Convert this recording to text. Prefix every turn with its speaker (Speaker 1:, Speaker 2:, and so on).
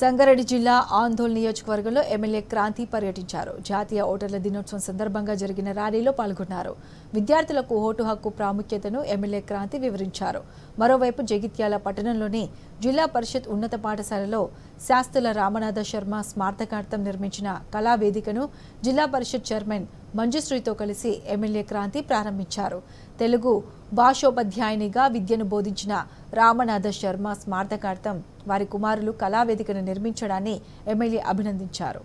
Speaker 1: సంగారెడ్డి జిల్లా ఆందోళన నియోజకవర్గంలో ఎమ్మెల్యే క్రాంతి పర్యటించారు జాతీయ ఓటర్ల దినోత్సవం సందర్భంగా జరిగిన ర్యాలీలో పాల్గొన్నారు విద్యార్థులకు ఓటు హక్కు ప్రాముఖ్యతను ఎమ్మెల్యే క్రాంతి వివరించారు మరోవైపు జగిత్యాల పట్టణంలోని జిల్లా పరిషత్ ఉన్నత పాఠశాలలో శాస్త్రుల రామనాథ శర్మ స్మార్థకార్థం నిర్మించిన కళావేదికను జిల్లా పరిషత్ చైర్మన్ మంజుశ్రీతో కలిసి ఎమ్మెల్యే క్రాంతి ప్రారంభించారు తెలుగు భాషోపాధ్యాయునిగా విద్యను బోధించిన రామనాథ శర్మ స్మార్థకార్థం వారి కుమారులు కళావేదికను నిర్మించడాన్ని ఎమ్మెల్యే అభినందించారు